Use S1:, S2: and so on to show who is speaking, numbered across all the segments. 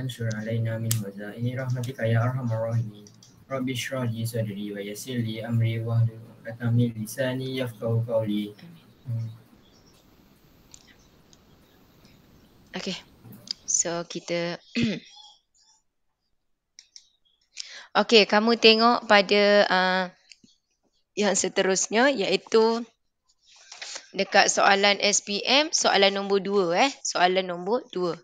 S1: wansur alaina min huza ini rahmatika ya arhamar rahimin rabbi shrah li sadri wa yassir li amri wa hlul 'uqdatam lisani yafqahu qawli Okay, so kita Okay, kamu tengok pada uh, yang seterusnya iaitu dekat soalan SPM, soalan nombor dua eh, soalan nombor dua.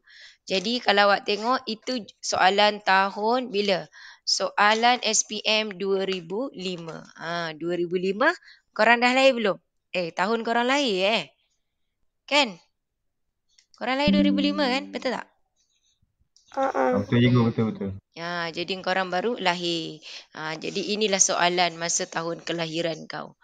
S1: Jadi kalau awak tengok itu soalan tahun bila? Soalan SPM 2005. Ha, 2005 korang dah lahir belum? Eh tahun korang lahir eh. Kan? Korang lahir 2005 kan? Hmm. Betul tak?
S2: Betul juga betul-betul.
S1: Ya, jadi korang baru lahir. Ha, jadi inilah soalan masa tahun kelahiran kau.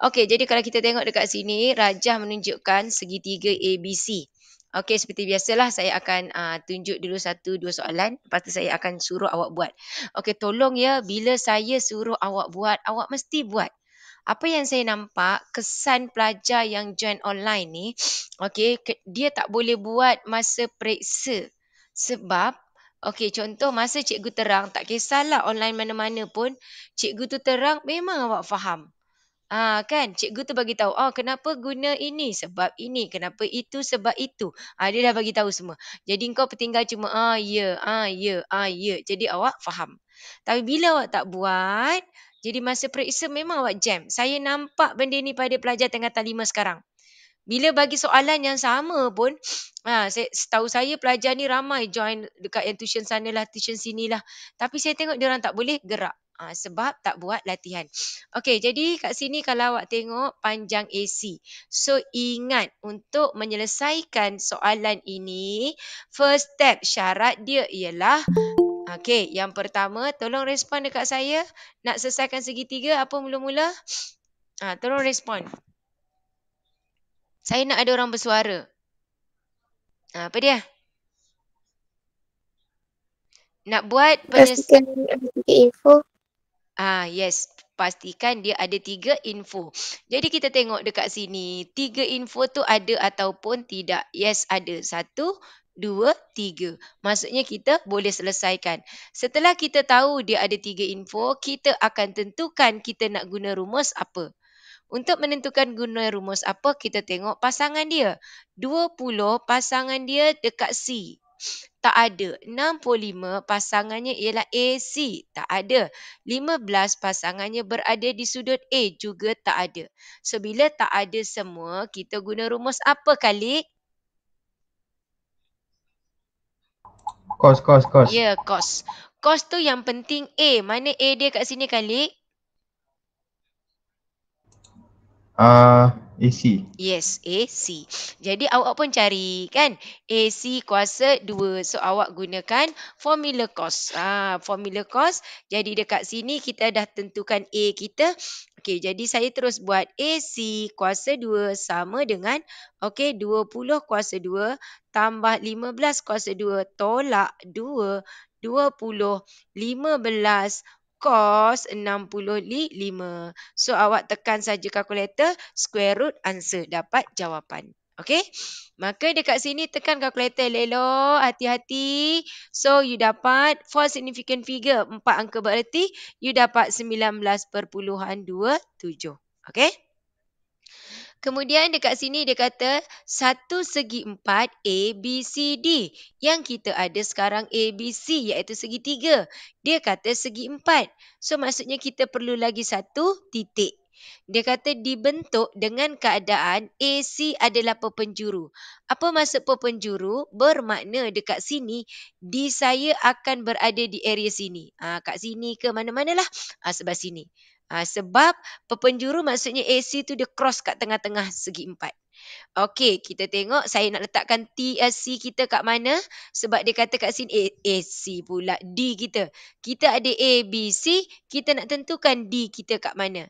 S1: Okey, jadi kalau kita tengok dekat sini, Rajah menunjukkan segitiga ABC. Okey, seperti biasalah saya akan uh, tunjuk dulu satu dua soalan. Lepas tu saya akan suruh awak buat. Okey, tolong ya bila saya suruh awak buat, awak mesti buat. Apa yang saya nampak, kesan pelajar yang join online ni, okey, dia tak boleh buat masa periksa. Sebab Okey, contoh masa cikgu terang, tak kisahlah online mana-mana pun, cikgu tu terang memang awak faham. Ah ha, kan cikgu tu bagi tahu ah oh, kenapa guna ini sebab ini kenapa itu sebab itu. Ah ha, dia dah bagi tahu semua. Jadi kau tinggal cuma ah oh, ya ah ya ah ya. Jadi awak faham. Tapi bila awak tak buat, jadi masa periksa memang awak jam. Saya nampak benda ni pada pelajar tengah talima sekarang. Bila bagi soalan yang sama pun, ha, saya, setahu saya pelajar ni ramai join dekat yang tuition sana lah, tuition sini lah. Tapi saya tengok dia orang tak boleh gerak uh, sebab tak buat latihan. Okey, jadi kat sini kalau awak tengok panjang AC. So ingat untuk menyelesaikan soalan ini, first step syarat dia ialah Okey, yang pertama tolong respon dekat saya. Nak selesaikan segitiga apa mula-mula? Ha, tolong respon. Saya nak ada orang bersuara. Ha, apa dia? Nak buat penyelesaian. info. Ah yes, pastikan dia ada tiga info. Jadi kita tengok dekat sini, tiga info tu ada ataupun tidak. Yes, ada. Satu, dua, tiga. Maksudnya kita boleh selesaikan. Setelah kita tahu dia ada tiga info, kita akan tentukan kita nak guna rumus apa. Untuk menentukan guna rumus apa, kita tengok pasangan dia. 20 pasangan dia dekat C tak ada. 65 pasangannya ialah AC, tak ada. 15 pasangannya berada di sudut A juga tak ada. So bila tak ada semua, kita guna rumus apa kali? Kos,
S2: kos, kos. Ya,
S1: yeah, kos. Kos tu yang penting A. Mana A dia kat sini kali?
S2: Uh, AC.
S1: Yes, AC. Jadi awak pun cari kan AC kuasa 2. So awak gunakan formula cos. Ah, formula cos. Jadi dekat sini kita dah tentukan A kita. Okey, jadi saya terus buat AC kuasa 2 sama dengan okey 20 kuasa 2 tambah 15 kuasa 2 tolak 2 20 15 cos 65. So awak tekan saja kalkulator, square root answer dapat jawapan. Okay. Maka dekat sini tekan kalkulator lelo hati-hati. So you dapat four significant figure empat angka bererti you dapat 19.27. Okay. Kemudian dekat sini dia kata satu segi empat A, B, C, D. Yang kita ada sekarang A, B, C iaitu segi tiga. Dia kata segi empat. So maksudnya kita perlu lagi satu titik. Dia kata dibentuk dengan keadaan AC adalah pepenjuru. Apa maksud pepenjuru? Bermakna dekat sini, D saya akan berada di area sini. Ha, kat sini ke mana-manalah. Ha, ah, sebab sini. Ha, sebab pepenjuru maksudnya AC tu dia cross kat tengah-tengah segi empat. Okey, kita tengok saya nak letakkan T, eh, kita kat mana sebab dia kata kat sini eh, AC pula, D kita. Kita ada ABC, kita nak tentukan D kita kat mana.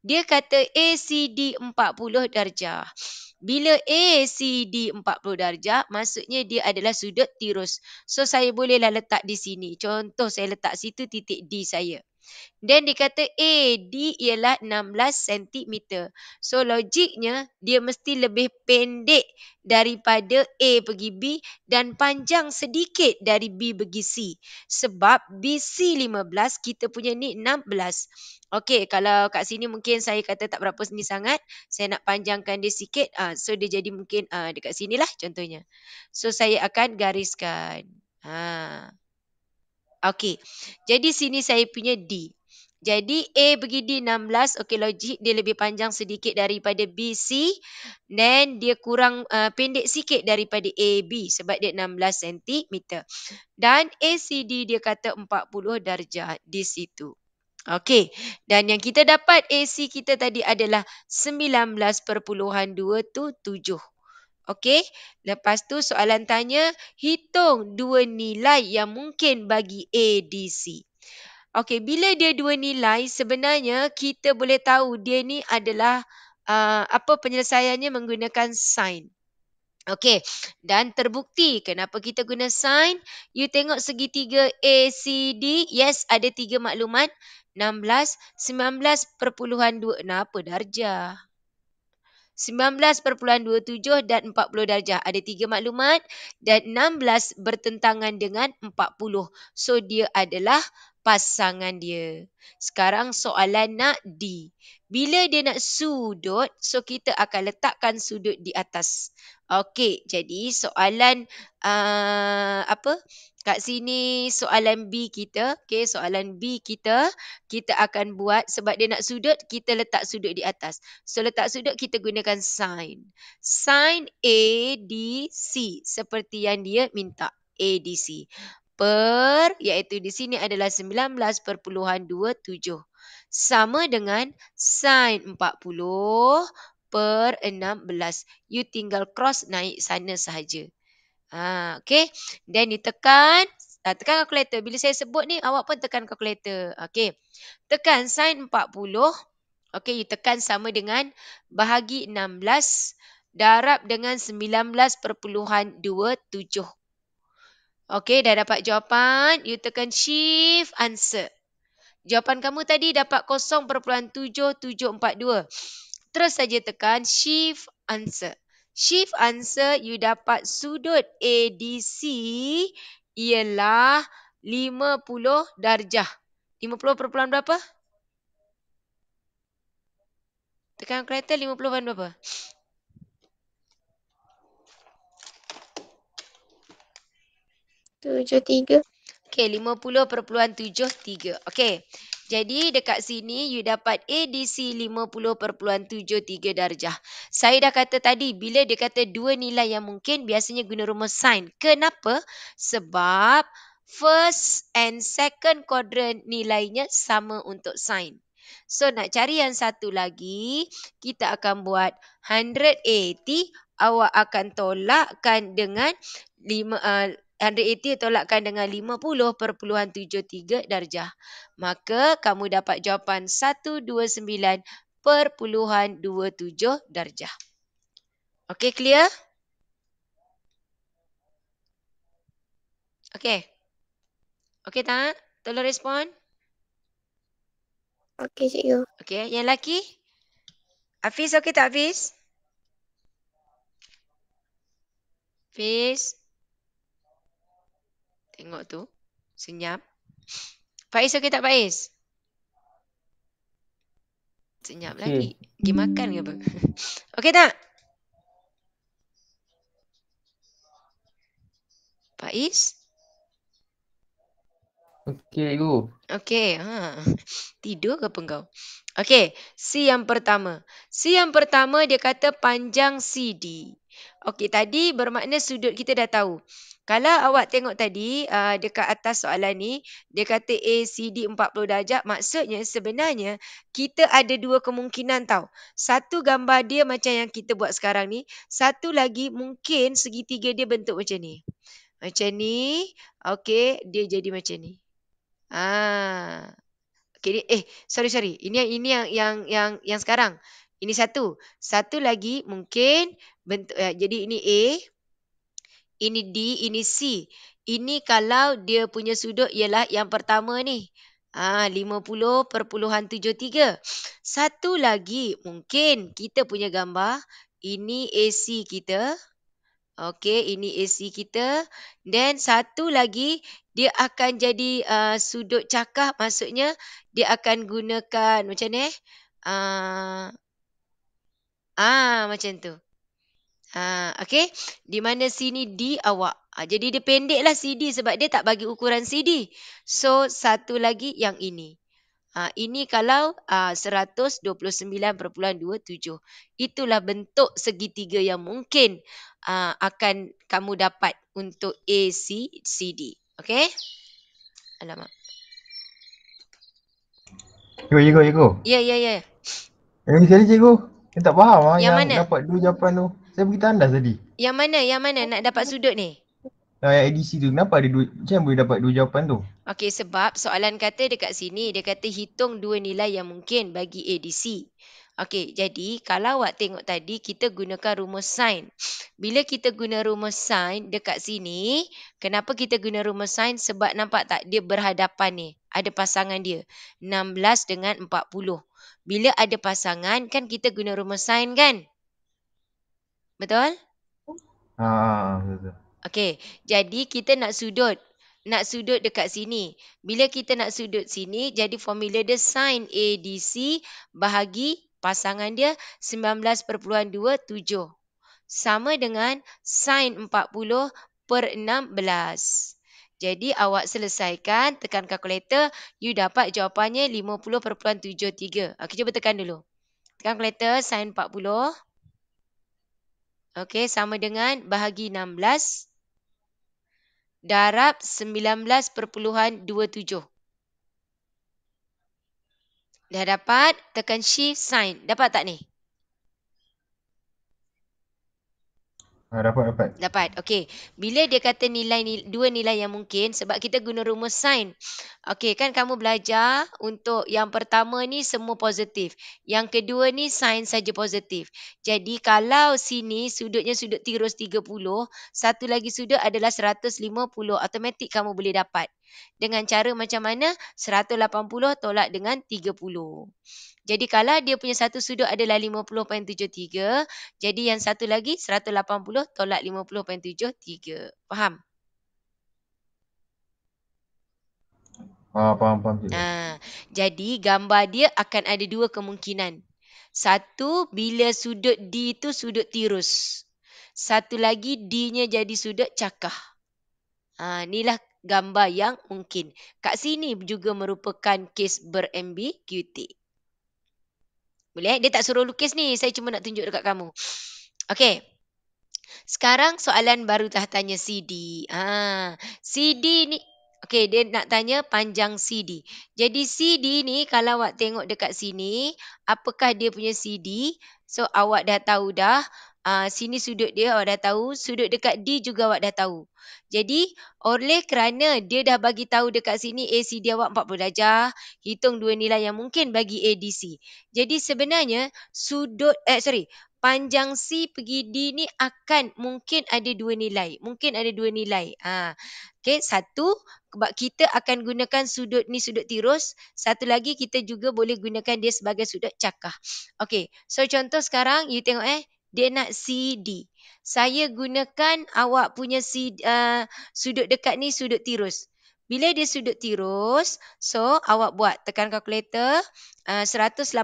S1: Dia kata A, 40 darjah. Bila A, 40 darjah, maksudnya dia adalah sudut tirus. So, saya bolehlah letak di sini. Contoh saya letak situ titik D saya. Dan dia kata A, eh, D ialah 16 cm. So logiknya dia mesti lebih pendek daripada A pergi B dan panjang sedikit dari B pergi C. Sebab B C 15, kita punya ni 16. Okey, kalau kat sini mungkin saya kata tak berapa sini sangat. Saya nak panjangkan dia sikit. Uh, so dia jadi mungkin uh, dekat sini lah contohnya. So saya akan gariskan. Haa. Ah. Okey. Jadi sini saya punya D. Jadi A bagi D 16. Okey logik dia lebih panjang sedikit daripada B, C. Then dia kurang uh, pendek sikit daripada A, B. Sebab dia 16 cm. Dan A, C, D dia kata 40 darjah di situ. Okey. Dan yang kita dapat AC kita tadi adalah 19.2 tu 7. Okey, lepas tu soalan tanya, hitung dua nilai yang mungkin bagi A, D, C. Okey, bila dia dua nilai, sebenarnya kita boleh tahu dia ni adalah uh, apa penyelesaiannya menggunakan sign. Okey, dan terbukti kenapa kita guna sign. You tengok segitiga A, C, D. Yes, ada tiga maklumat. 16, 19, perpuluhan 26. Apa darjah? 19.27 dan 40 darjah. Ada tiga maklumat dan 16 bertentangan dengan 40. So dia adalah pasangan dia. Sekarang soalan nak D. Bila dia nak sudut, so kita akan letakkan sudut di atas. Okey, jadi soalan uh, apa? Kat sini soalan B kita, okay, soalan B kita, kita akan buat sebab dia nak sudut, kita letak sudut di atas. So letak sudut kita gunakan sign, sign A, D, C seperti yang dia minta. A, D, C. Per iaitu di sini adalah 19.27. Sama dengan sign 40 per 16. You tinggal cross naik sana sahaja. Ha, okay. Then ditekan. Ha, tekan kalkulator. Bila saya sebut ni, awak pun tekan kalkulator. Okay. Tekan sin 40. Okay, you tekan sama dengan bahagi 16 darab dengan 19 perpuluhan 27. Okay, dah dapat jawapan. You tekan shift answer. Jawapan kamu tadi dapat 0.7742. Terus saja tekan shift answer. Shift answer you dapat sudut ADC ialah 50 darjah. 50 perpuluhan berapa? Tekan kereta 50 perpuluhan berapa? Tujuh tiga. Okey, lima puluh perpuluhan tujuh tiga. Okey, jadi dekat sini you dapat ADC 50.73 darjah. Saya dah kata tadi bila dia kata dua nilai yang mungkin biasanya guna rumus sin. Kenapa? Sebab first and second quadrant nilainya sama untuk sin. So nak cari yang satu lagi, kita akan buat 180 awak akan tolakkan dengan 5 uh, eh, 180 tolakkan dengan 50.73 darjah. Maka kamu dapat jawapan 129.27 darjah. Okey, clear? Okey. Okey tak? Tolong respon. Okey, cikgu. Okey, yang lelaki? Hafiz okey tak, Hafiz? Hafiz? Tengok tu. Senyap. Faiz okey tak Faiz? Senyap okay. lagi. Pergi makan ke apa? okey tak? Faiz?
S2: Okey, Ibu.
S1: Okey. Ha. Tidur ke apa kau? Okey, C yang pertama. C yang pertama dia kata panjang CD. Okey, tadi bermakna sudut kita dah tahu. Kalau awak tengok tadi uh, dekat atas soalan ni, dia kata ACD 40 darjah, maksudnya sebenarnya kita ada dua kemungkinan tau. Satu gambar dia macam yang kita buat sekarang ni, satu lagi mungkin segitiga dia bentuk macam ni. Macam ni, okey, dia jadi macam ni. Ah. Ha. Okay, ni, eh, sorry sorry. Ini yang ini yang yang yang yang sekarang. Ini satu. Satu lagi mungkin bentuk eh, jadi ini A ini D, ini C. Ini kalau dia punya sudut ialah yang pertama ni. Ah, perpuluhan 50.73. Satu lagi mungkin kita punya gambar. Ini AC kita. Okey, ini AC kita. Then satu lagi dia akan jadi uh, sudut cakah. Maksudnya dia akan gunakan macam ni. Uh, ah, macam tu. Ha, okay. Di mana sini di awak. Ha, jadi dia pendeklah CD sebab dia tak bagi ukuran CD. So satu lagi yang ini. Ha, ini kalau ha, uh, 129.27. Itulah bentuk segitiga yang mungkin uh, akan kamu dapat untuk ACCD. Okay. Alamak. Cikgu, cikgu, cikgu. Ya, ya, ya. Yang ini sekali cikgu. Saya tak faham. Ah, yang, yang mana? dapat dua jawapan tu. Saya beritahu anda tadi. Yang mana? Yang mana nak dapat sudut ni?
S2: Nah, yang ADC tu. Kenapa ada dua? Macam mana boleh dapat dua jawapan tu?
S1: Okey, sebab soalan kata dekat sini. Dia kata hitung dua nilai yang mungkin bagi edisi. Okey, jadi kalau awak tengok tadi, kita gunakan rumus sine. Bila kita guna rumus sine dekat sini, kenapa kita guna rumus sine? Sebab nampak tak dia berhadapan ni. Ada pasangan dia. 16 dengan 40. Bila ada pasangan, kan kita guna rumus sine kan? Betul?
S2: Ha, ha, ha, betul.
S1: Okey, jadi kita nak sudut. Nak sudut dekat sini. Bila kita nak sudut sini, jadi formula dia sin ADC bahagi pasangan dia 19.27. Sama dengan sin 40 per 16. Jadi awak selesaikan, tekan kalkulator, you dapat jawapannya 50.73. Okey, cuba tekan dulu. Tekan kalkulator, sin 40. Okey, sama dengan bahagi 16 darab 19.27. Dah dapat tekan shift sign. Dapat tak ni? Ah, dapat dapat. Dapat. Okey. Bila dia kata nilai ni dua nilai yang mungkin sebab kita guna rumus sin. Okey, kan kamu belajar untuk yang pertama ni semua positif. Yang kedua ni sin saja positif. Jadi kalau sini sudutnya sudut tirus 30, satu lagi sudut adalah 150, automatik kamu boleh dapat. Dengan cara macam mana? 180 tolak dengan 30. Jadi kalau dia punya satu sudut adalah 50.73, jadi yang satu lagi 180 tolak 50.73. Faham? Ah, faham, faham. Ha. Jadi gambar dia akan ada dua kemungkinan. Satu, bila sudut D itu sudut tirus. Satu lagi, D-nya jadi sudut cakah. Ha, inilah gambar yang mungkin. Kat sini juga merupakan kes berambiguity. Boleh? Eh? Dia tak suruh lukis ni. Saya cuma nak tunjuk dekat kamu. Okey. Sekarang soalan baru dah tanya CD. Ha, CD ni. Okey, dia nak tanya panjang CD. Jadi CD ni kalau awak tengok dekat sini. Apakah dia punya CD? So awak dah tahu dah. Uh, sini sudut dia awak dah tahu, sudut dekat D juga awak dah tahu. Jadi oleh kerana dia dah bagi tahu dekat sini ACD awak 40 darjah, hitung dua nilai yang mungkin bagi ADC. Jadi sebenarnya sudut eh sorry, panjang C pergi D ni akan mungkin ada dua nilai. Mungkin ada dua nilai. Ah. Okey, satu sebab kita akan gunakan sudut ni sudut tirus, satu lagi kita juga boleh gunakan dia sebagai sudut cakah. Okey, so contoh sekarang you tengok eh dia nak CD. Saya gunakan awak punya CD, uh, sudut dekat ni sudut tirus. Bila dia sudut tirus, so awak buat tekan kalkulator uh, 180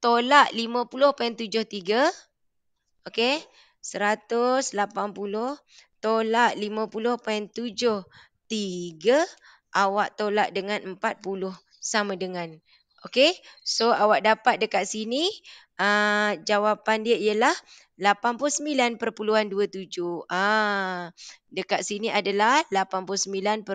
S1: tolak 50.73. Okay. 180 tolak 50.73. Awak tolak dengan 40 sama dengan. Okay. So awak dapat dekat sini uh, jawapan dia ialah 89.27. Ah, dekat sini adalah 89.27.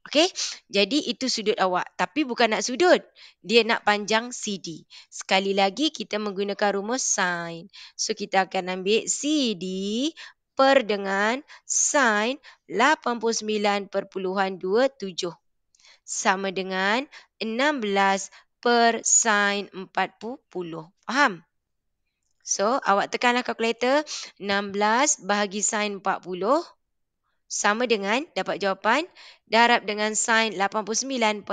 S1: Okay. Jadi itu sudut awak. Tapi bukan nak sudut. Dia nak panjang CD. Sekali lagi kita menggunakan rumus sine. So kita akan ambil CD per dengan sine 89.27 sama dengan 16 per sin 40. Faham? So, awak tekanlah kalkulator 16 bahagi sin 40 sama dengan dapat jawapan darab dengan sin 89.27.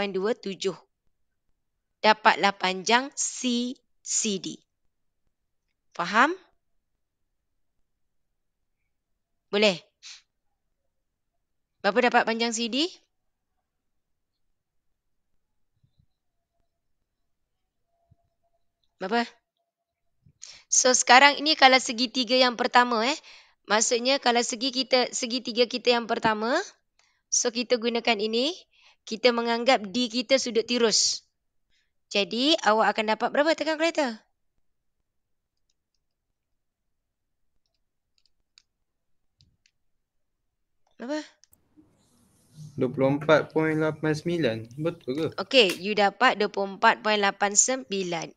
S1: Dapatlah panjang CCD. Faham? Boleh? Berapa dapat panjang CD? Berapa? So sekarang ini kalau segitiga yang pertama eh. Maksudnya kalau segi kita segitiga kita yang pertama. So kita gunakan ini. Kita menganggap D kita sudut tirus. Jadi awak akan dapat berapa tekan kereta? Berapa? 24.89 betul ke? Okay you dapat 24.89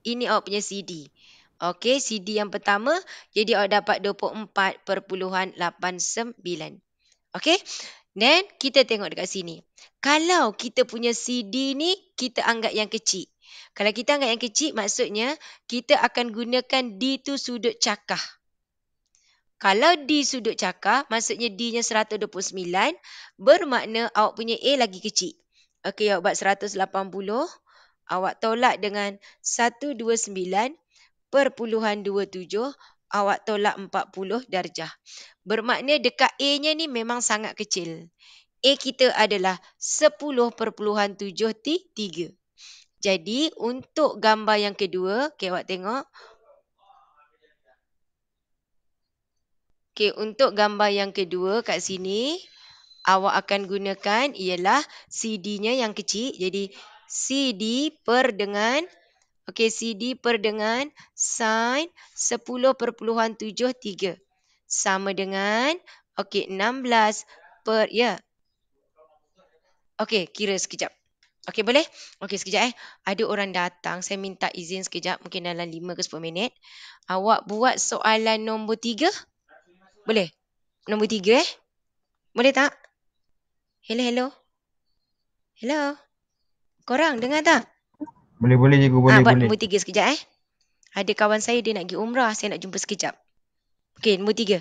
S1: ini awak punya CD. Okay CD yang pertama jadi awak dapat 24.89. Okay then kita tengok dekat sini. Kalau kita punya CD ni kita anggap yang kecil. Kalau kita anggap yang kecil maksudnya kita akan gunakan D tu sudut cakah. Kalau D sudut cakar, maksudnya D nya 129, bermakna awak punya A lagi kecil. Okey, awak buat 180. Awak tolak dengan 129 per puluhan 27. Awak tolak 40 darjah. Bermakna dekat A nya ni memang sangat kecil. A kita adalah 10 7 10.73. Jadi untuk gambar yang kedua, okay, awak tengok. Okey, untuk gambar yang kedua kat sini, awak akan gunakan ialah CD-nya yang kecil. Jadi, CD per dengan, okey, CD per dengan sin 10.73. Sama dengan, okey, 16 per, ya. Yeah. Okey, kira sekejap. Okey, boleh? Okey, sekejap eh. Ada orang datang, saya minta izin sekejap, mungkin dalam 5 ke 10 minit. Awak buat soalan nombor 3. Boleh? Nombor tiga eh? Boleh tak? Hello, hello. Hello. Korang dengar tak?
S2: Boleh, boleh cikgu. Boleh, ha, buat boleh. nombor
S1: tiga sekejap eh. Ada kawan saya dia nak pergi umrah. Saya nak jumpa sekejap. Okay, nombor tiga.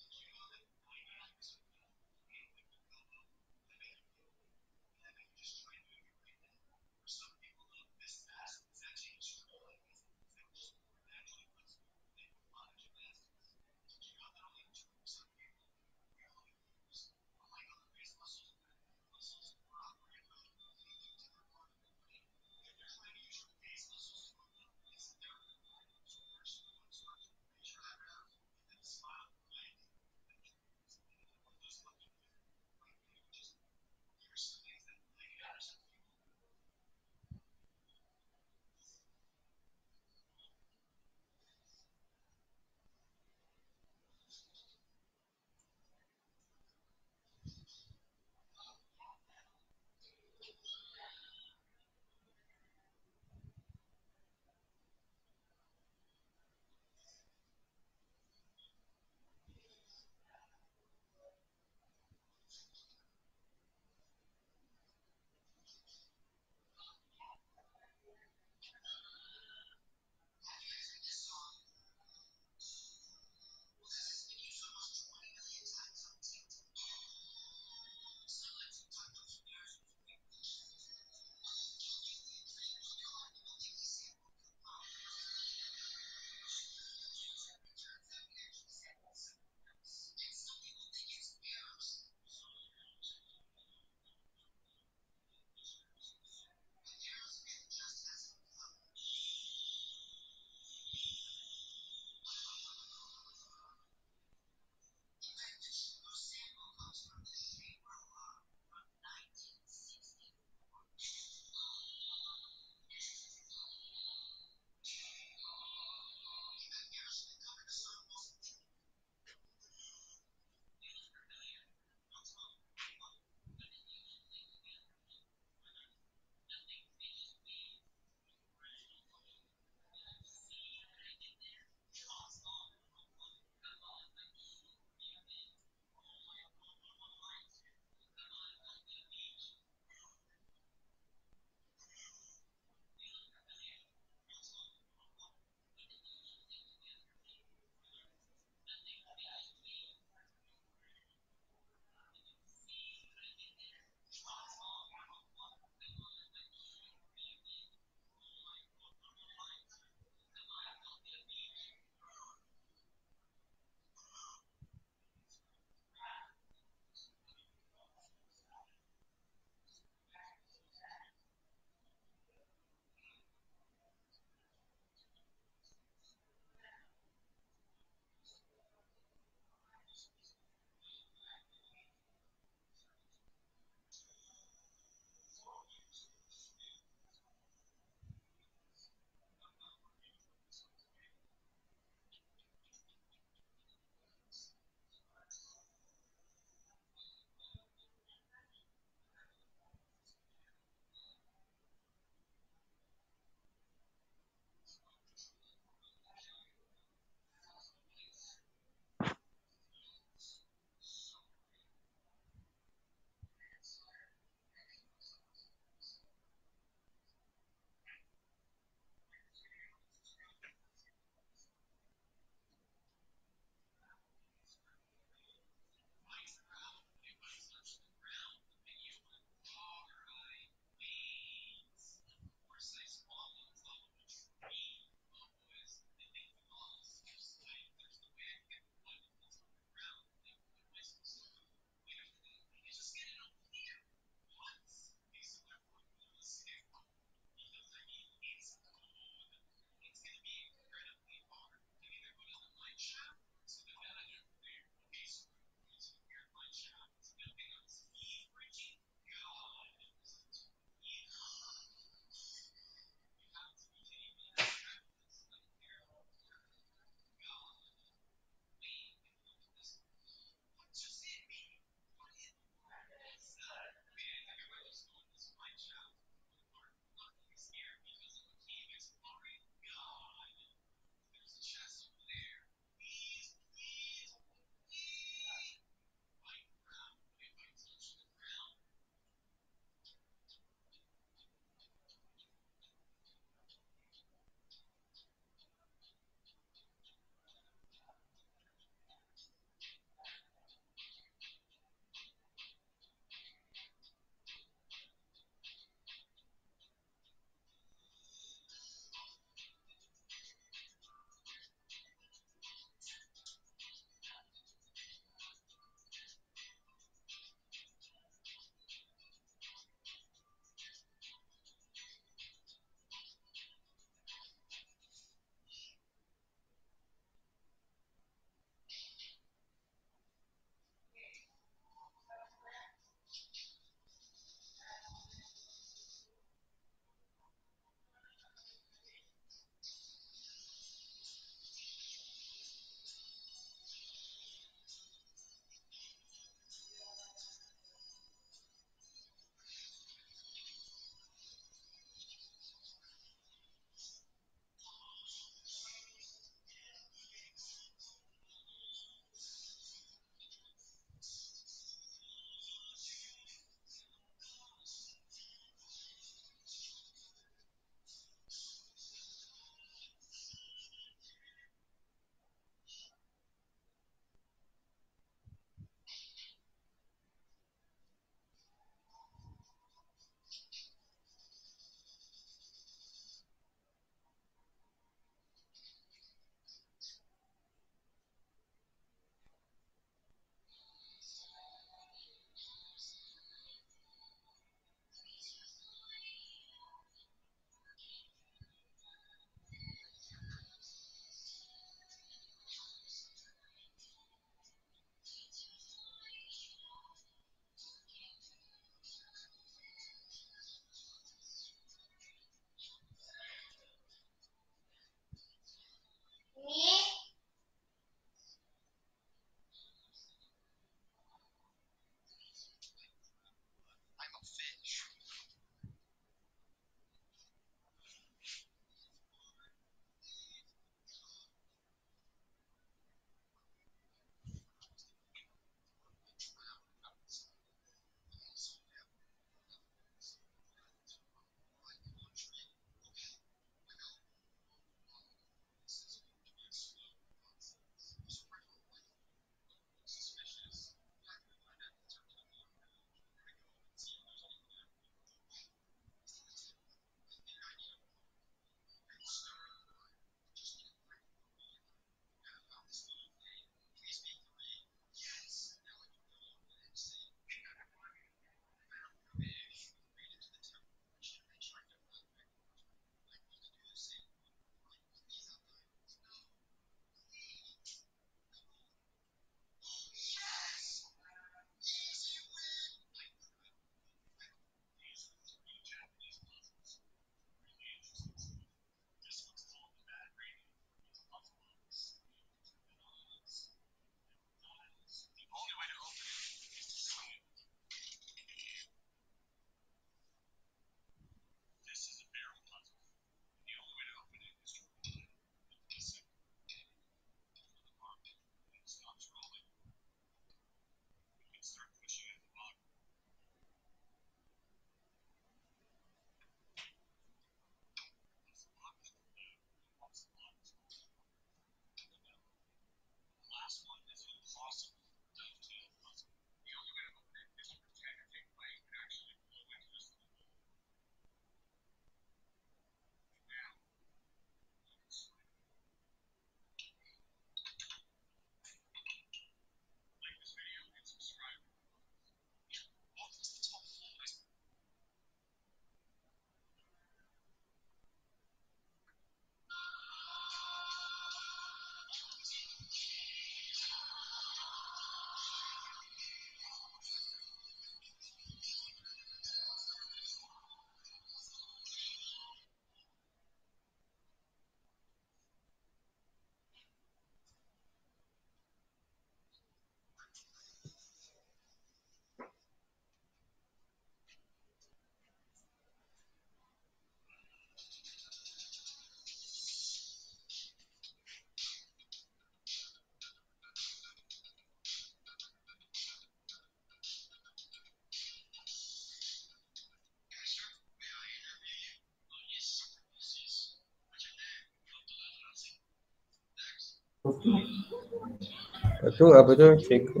S2: Lepas tu apa tu cikgu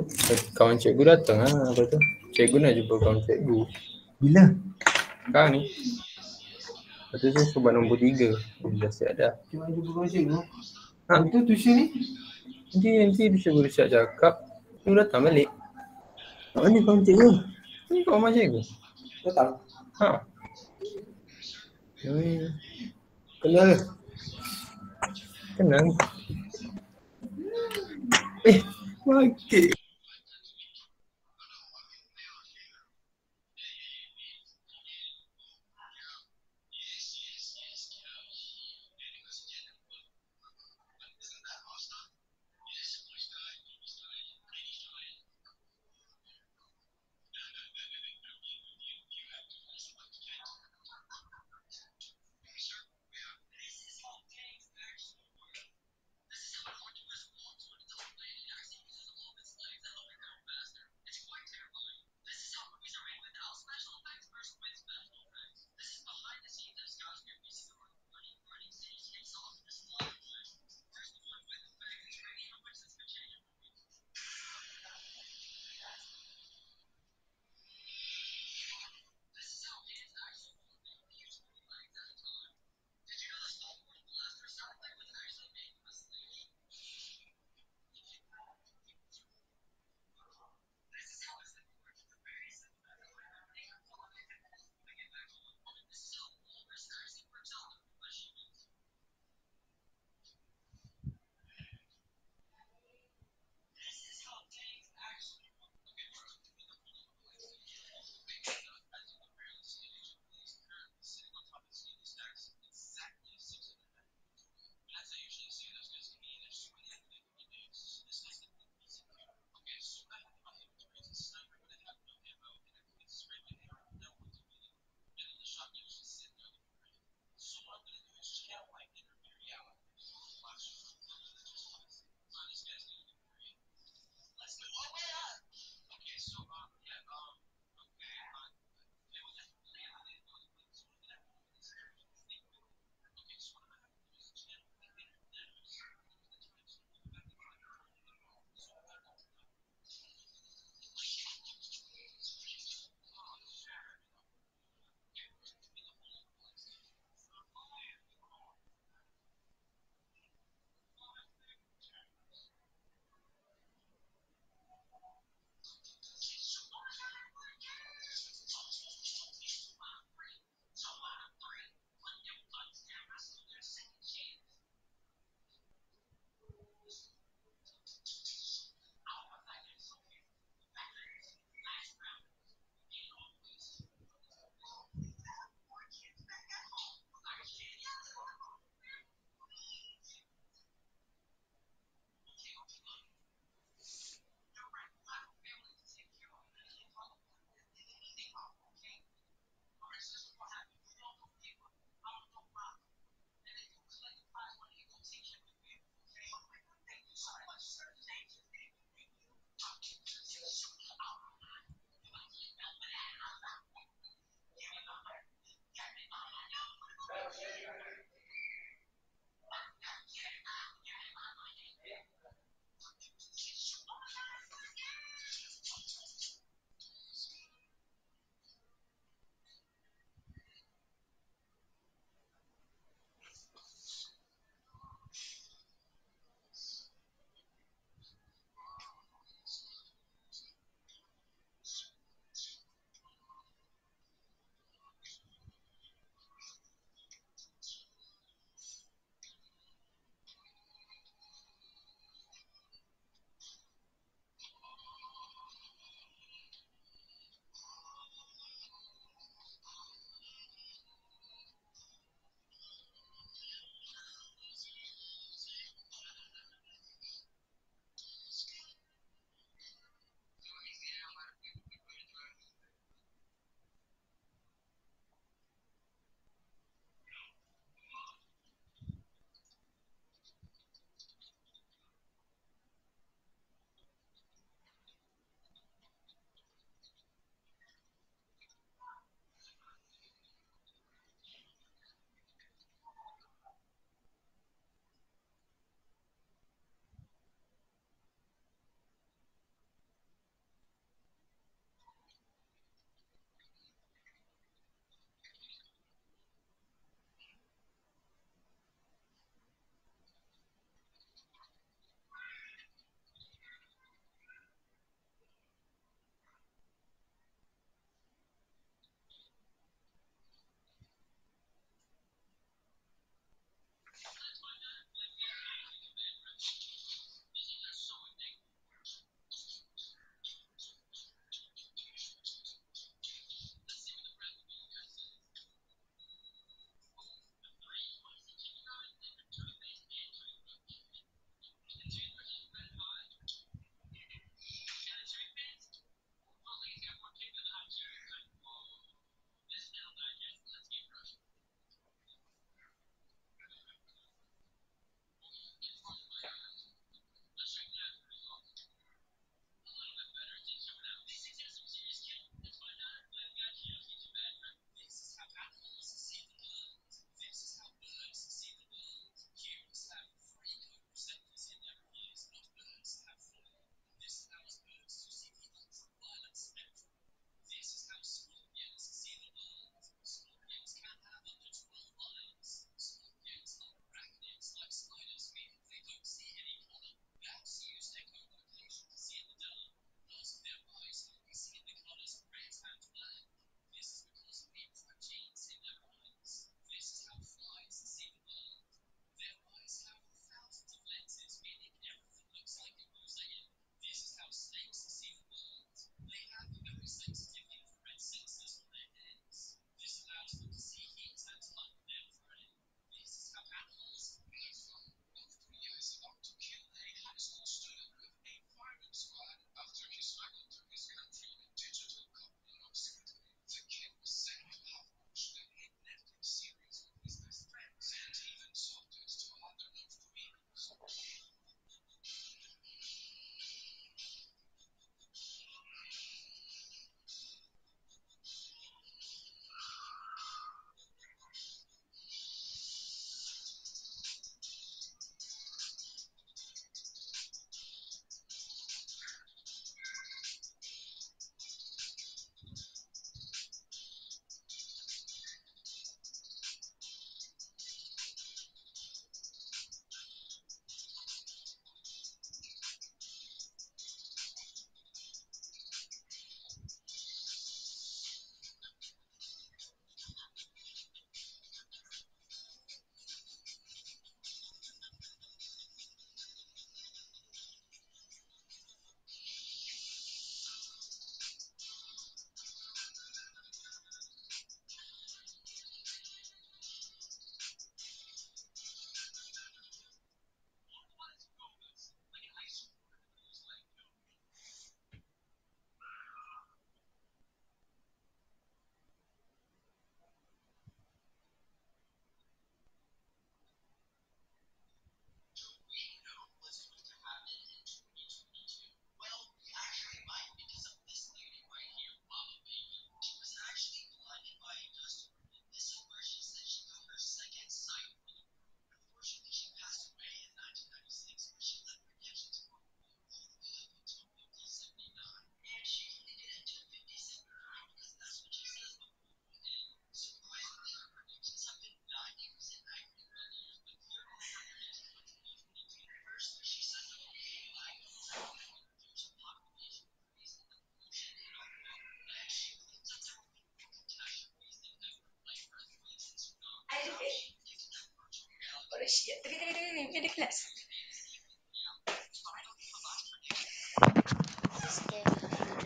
S2: kawan cikgu datang ah apa tu cikgu nak jumpa kawan cikgu. Bila? Sekarang ni. Lepas tu saya sebab nombor tiga. Bila saya ada. nak jumpa kawan cikgu. Ha. Itu tuition ni? Nanti nanti tu cikgu risak cakap. Tu datang balik. Kat mana kawan cikgu? Ni kawan macam cikgu. Datang? Ha. Kenal ke? Kenal. Pra quê?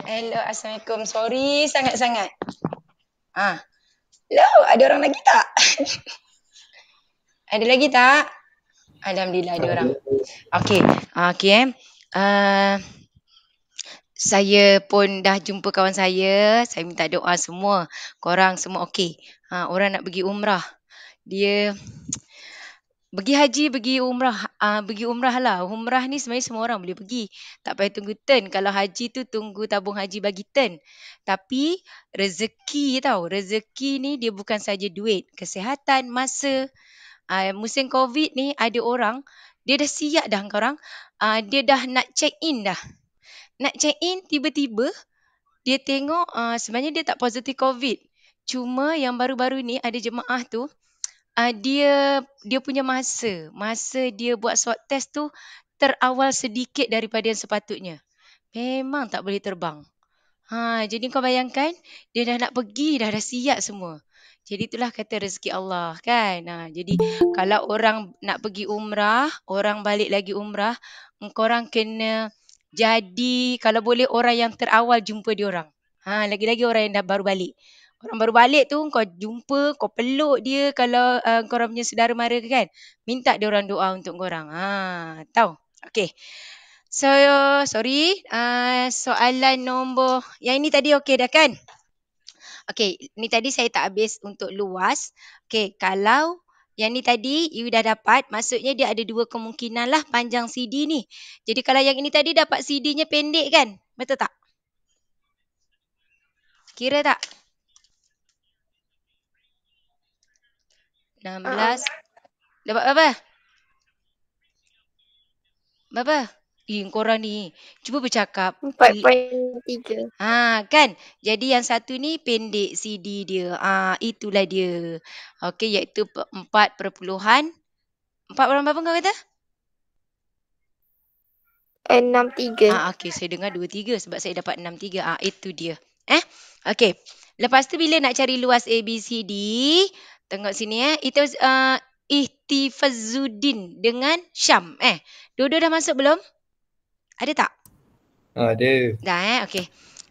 S1: Hello, Assalamualaikum. Sorry sangat-sangat. Ah, Hello, ada orang lagi tak? ada lagi tak? Alhamdulillah ada orang. Okay. Okay. Eh. Uh, saya pun dah jumpa kawan saya. Saya minta doa semua. Korang semua Okay. Ha, ah, orang nak pergi umrah. Dia Pergi haji, pergi umrah, uh, pergi umrah lah. Umrah ni sebenarnya semua orang boleh pergi. Tak payah tunggu turn. Kalau haji tu tunggu tabung haji bagi turn. Tapi rezeki tau. Rezeki ni dia bukan saja duit. Kesehatan, masa. Uh, musim COVID ni ada orang, dia dah siap dah korang. Uh, dia dah nak check in dah. Nak check in tiba-tiba dia tengok uh, sebenarnya dia tak positif COVID. Cuma yang baru-baru ni ada jemaah tu uh, dia dia punya masa masa dia buat swab test tu terawal sedikit daripada yang sepatutnya memang tak boleh terbang ha jadi kau bayangkan dia dah nak pergi dah dah siap semua jadi itulah kata rezeki Allah kan. Ha, jadi kalau orang nak pergi umrah, orang balik lagi umrah, orang kena jadi kalau boleh orang yang terawal jumpa dia orang. Ha, lagi-lagi orang yang dah baru balik. Korang baru balik tu kau jumpa kau peluk dia kalau uh, kau punya saudara mara kan minta dia orang doa untuk korang. orang ha tahu okey so sorry uh, soalan nombor yang ini tadi okey dah kan okey ni tadi saya tak habis untuk luas okey kalau yang ni tadi you dah dapat maksudnya dia ada dua kemungkinan lah panjang CD ni jadi kalau yang ini tadi dapat CD-nya pendek kan betul tak kira tak enam belas. Ah, dapat berapa? Berapa? Ih, korang ni. Cuba bercakap. 4.3. Ha, kan? Jadi yang satu ni pendek CD dia. Ah, ha, itulah dia. Okey, iaitu 4 perpuluhan. 4 orang berapa kau kata? 6.3. Ah, ha, okey. Saya dengar 2.3 sebab saya dapat 6.3. Ah, ha, itu dia. Eh? Okey. Lepas tu bila nak cari luas ABCD. Tengok sini eh. Itu uh, Ihtifazuddin dengan Syam. Eh, dua-dua dah masuk belum? Ada tak? Ada. Dah eh, okey.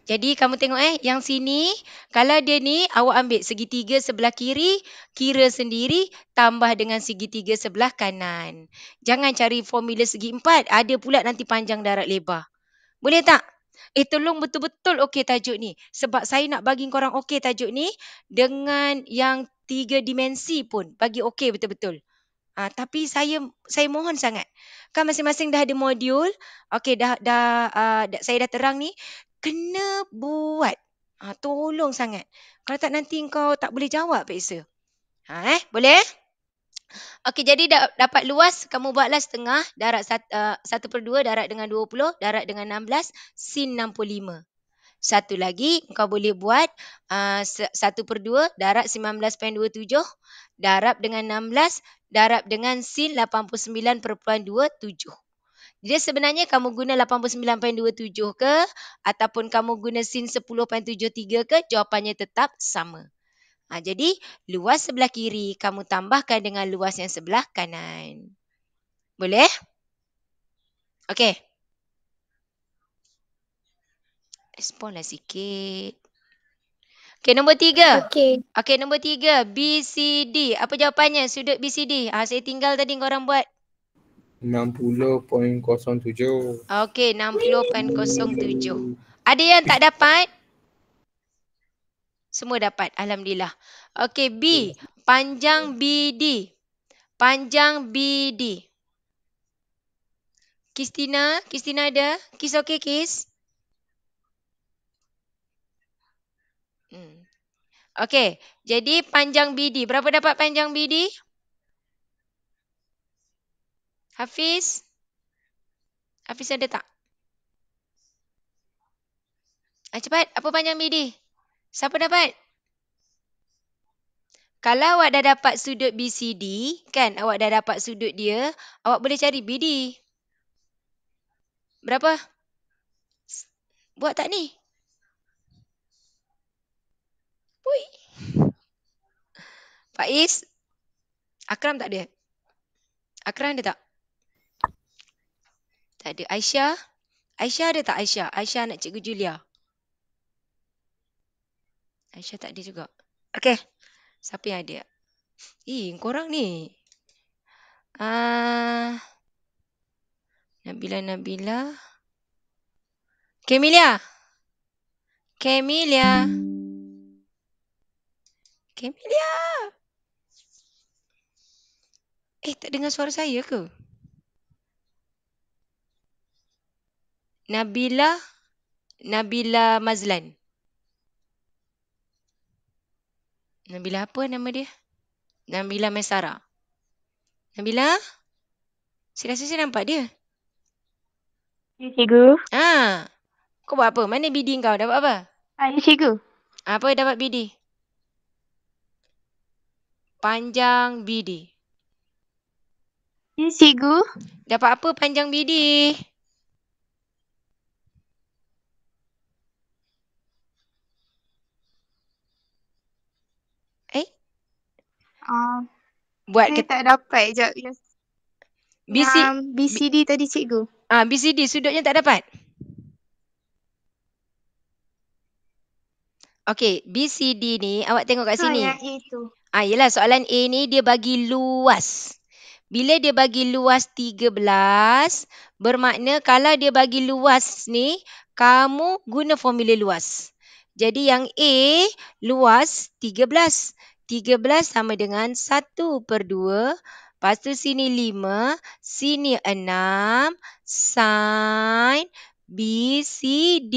S1: Jadi kamu tengok eh, yang sini kalau dia ni awak ambil segitiga sebelah kiri, kira sendiri tambah dengan segitiga sebelah kanan. Jangan cari formula segi empat, ada pula nanti panjang darat lebar. Boleh tak? Eh tolong betul-betul okey tajuk ni. Sebab saya nak bagi korang okey tajuk ni dengan yang tiga dimensi pun bagi okey betul-betul. Ha, tapi saya saya mohon sangat. Kan masing-masing dah ada modul. Okey dah dah, uh, dah saya dah terang ni kena buat. Ha, tolong sangat. Kalau tak nanti kau tak boleh jawab peksa. Ha eh boleh? Okey jadi da- dapat luas kamu buatlah setengah darat sat, 1 per 2 darat dengan 20 darat dengan 16 sin 65. Satu lagi, kau boleh buat uh, per dua darab 19.27 darab dengan 16 darab dengan sin 89.27. Jadi sebenarnya kamu guna 89.27 ke ataupun kamu guna sin 10.73 ke jawapannya tetap sama. Ha, jadi luas sebelah kiri kamu tambahkan dengan luas yang sebelah kanan. Boleh? Okey. Responlah lah sikit. Okay, nombor tiga. Okay. Okay, nombor tiga. B, C, D. Apa jawapannya? Sudut B, C, D. Ah, saya tinggal tadi korang buat. 60.07. Okay, 60.07. Ada yang tak dapat? Semua dapat. Alhamdulillah. Okay, B. Panjang B, D. Panjang B, D. Kistina Kristina ada? Kis okay, Kis? Hmm. Okey, jadi panjang BD. Berapa dapat panjang BD? Hafiz? Hafiz ada tak? Ah, cepat, apa panjang BD? Siapa dapat? Kalau awak dah dapat sudut BCD, kan awak dah dapat sudut dia, awak boleh cari BD. Berapa? Buat tak ni? Ui. Faiz. Akram tak ada? Akram ada tak? Tak ada. Aisyah. Aisyah ada tak Aisyah? Aisyah nak Cikgu Julia. Aisyah tak ada juga. Okay. Siapa yang ada? Ih, korang ni. Ah, uh, Nabila, Nabila. Kamilia. Kamilia. Hmm. Camelia! Ya. Eh, tak dengar suara saya ke? Nabila Nabila Mazlan. Nabila apa nama dia? Nabila Mesara. Nabila? Saya rasa saya nampak dia. Ya, cikgu. Ah, kau buat apa? Mana BD kau? Dapat apa? Ah, ya, cikgu. Apa dapat BD? panjang bidi? Ya, cikgu. Dapat apa panjang bidi? Eh? Um, Buat saya tak dapat sekejap. BC... Um, BCD B... Ah, tadi cikgu. Ah, BCD sudutnya tak dapat? Okey, BCD ni awak tengok kat so, ah, sini. Yang itu. Ah ha, soalan A ni dia bagi luas. Bila dia bagi luas 13, bermakna kalau dia bagi luas ni, kamu guna formula luas. Jadi yang A, luas 13. 13 sama dengan 1 per 2. Lepas tu sini 5, sini 6, sin, B, C, D.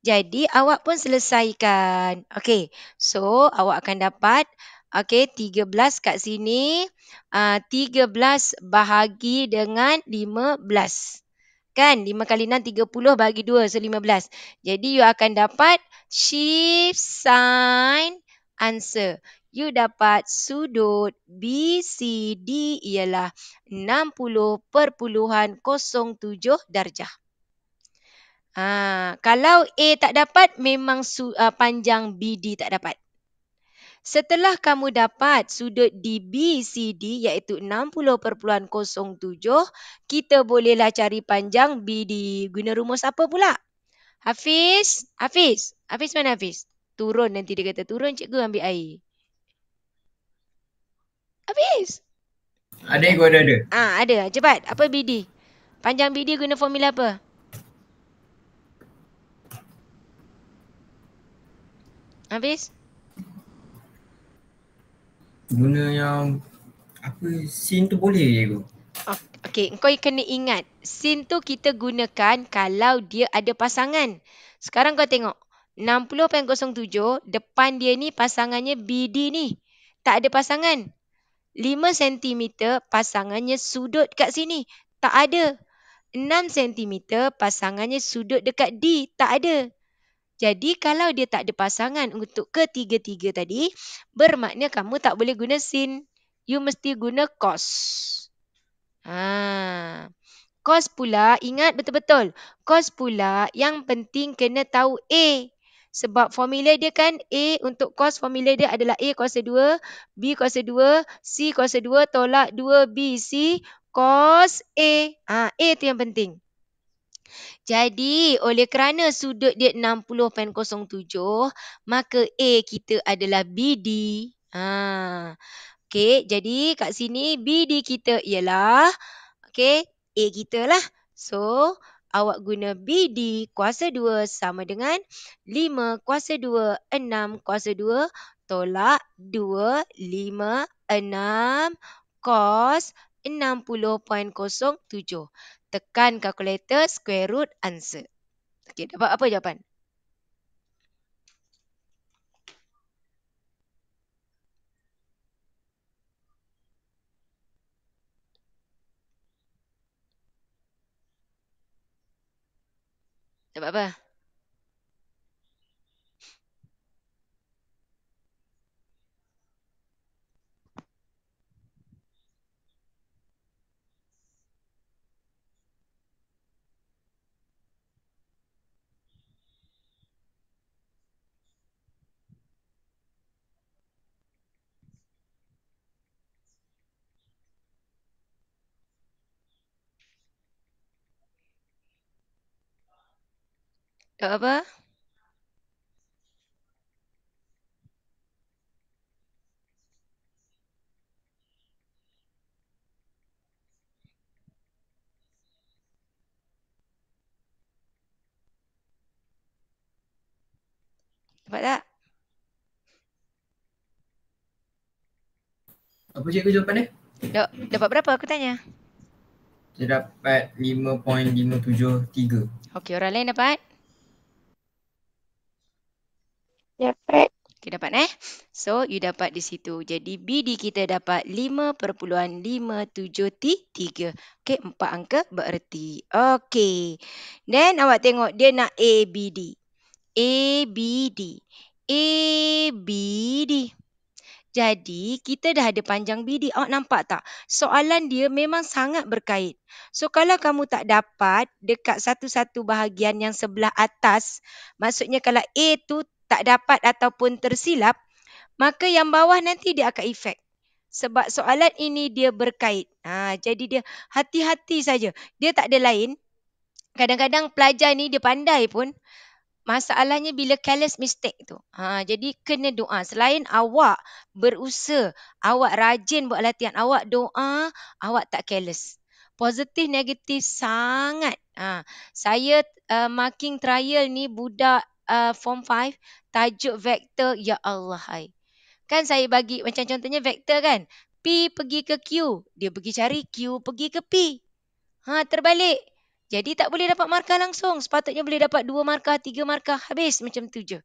S1: Jadi awak pun selesaikan. Okey. So awak akan dapat okey 13 kat sini a uh, 13 bahagi dengan 15. Kan? 5 kali 6 30 bagi 2 so 15. Jadi you akan dapat shift sign answer. You dapat sudut BCD ialah 60.07 darjah. Ha, kalau A tak dapat, memang su, uh, panjang BD tak dapat. Setelah kamu dapat sudut DBCD iaitu 60.07, kita bolehlah cari panjang BD. Guna rumus apa pula? Hafiz, Hafiz, Hafiz mana Hafiz? Turun nanti dia kata turun cikgu ambil air. Hafiz.
S2: Ada ego ada ada.
S1: Ah, ada. Cepat. Apa BD? Panjang BD guna formula apa? Habis? Guna yang apa scene tu boleh je aku. Okay, oh, kau kena ingat. Scene tu kita gunakan kalau dia ada pasangan. Sekarang kau tengok. 60.07, depan dia ni pasangannya BD ni. Tak ada pasangan. 5 cm pasangannya sudut kat sini. Tak ada. 6 cm pasangannya sudut dekat D. Tak ada. Jadi kalau dia tak ada pasangan untuk ketiga-tiga tadi, bermakna kamu tak boleh guna sin. You mesti guna cos. Ha. Cos pula ingat betul-betul. Cos pula yang penting kena tahu A. Sebab formula dia kan A untuk cos formula dia adalah A kuasa 2, B kuasa 2, C kuasa 2 tolak 2BC cos A. Ha, A tu yang penting. Jadi oleh kerana sudut dia 60.07 maka A kita adalah BD. Ha. Okey, jadi kat sini BD kita ialah okey, A kita lah. So awak guna BD kuasa 2 sama dengan 5 kuasa 2 6 kuasa 2 tolak 2 5 6 kos 60.07 tekan kalkulator square root answer. Okey, dapat apa jawapan? Dapat apa? apa? Nampak tak? Apa cikgu jawapan dia? Dok dapat berapa aku tanya? Saya dapat 5.573. Okey, orang lain dapat? Dapat. Okay, dapat eh. So, you dapat di situ. Jadi, BD kita dapat 5.573. Okay, empat angka bererti. Okay. Then, awak tengok dia nak ABD. ABD. ABD. Jadi, kita dah ada panjang BD. Awak nampak tak? Soalan dia memang sangat berkait. So, kalau kamu tak dapat dekat satu-satu bahagian yang sebelah atas, maksudnya kalau A tu tak dapat ataupun tersilap, maka yang bawah nanti dia akan efek. Sebab soalan ini dia berkait. Ha, jadi dia hati-hati saja. Dia tak ada lain. Kadang-kadang pelajar ni dia pandai pun. Masalahnya bila careless mistake tu. Ha, jadi kena doa. Selain awak berusaha, awak rajin buat latihan, awak doa, awak tak careless. Positif, negatif sangat. Ha, saya uh, marking trial ni budak uh, form 5 tajuk vektor ya Allah hai. Kan saya bagi macam contohnya vektor kan. P pergi ke Q, dia pergi cari Q pergi ke P. Ha terbalik. Jadi tak boleh dapat markah langsung. Sepatutnya boleh dapat dua markah, tiga markah. Habis macam tu je.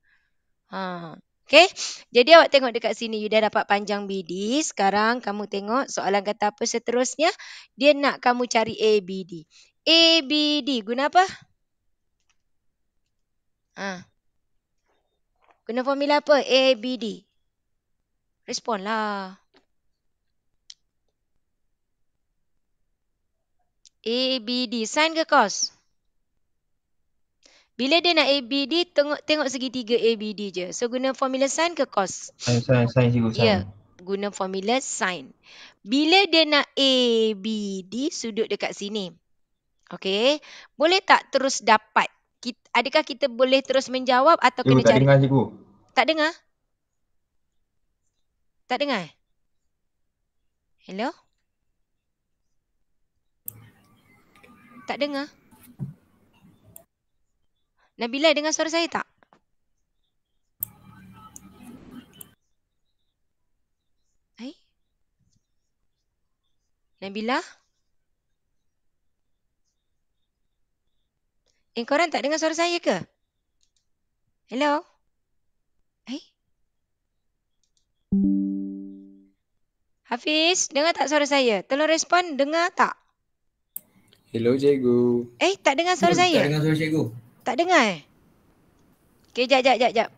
S1: Ha. Okay. Jadi awak tengok dekat sini. You dah dapat panjang BD. Sekarang kamu tengok soalan kata apa seterusnya. Dia nak kamu cari ABD. ABD guna apa? Ha. Guna formula apa? A, B, D. Responlah. A, B, D. Sin ke cos? Bila dia nak A, B, D, tengok, tengok segitiga A, B, D je. So, guna formula sin ke cos?
S2: Sin, sin, sin, sin. Ya, yeah.
S1: guna formula sin. Bila dia nak A, B, D, sudut dekat sini. Okay. Boleh tak terus dapat adakah kita boleh terus menjawab atau Ibu, kena tak cari? dengar cikgu. Tak dengar? Tak dengar? Hello? Tak dengar? Nabila dengar suara saya tak? Eh? Nabila? Nabila? Eh, korang tak dengar suara saya ke? Hello? Eh? Hafiz, dengar tak suara saya? Tolong respon, dengar tak? Hello, cikgu. Eh, tak dengar suara Hello, saya? Tak dengar suara cikgu. Tak dengar eh? Okay, jap, jap, jap, jap.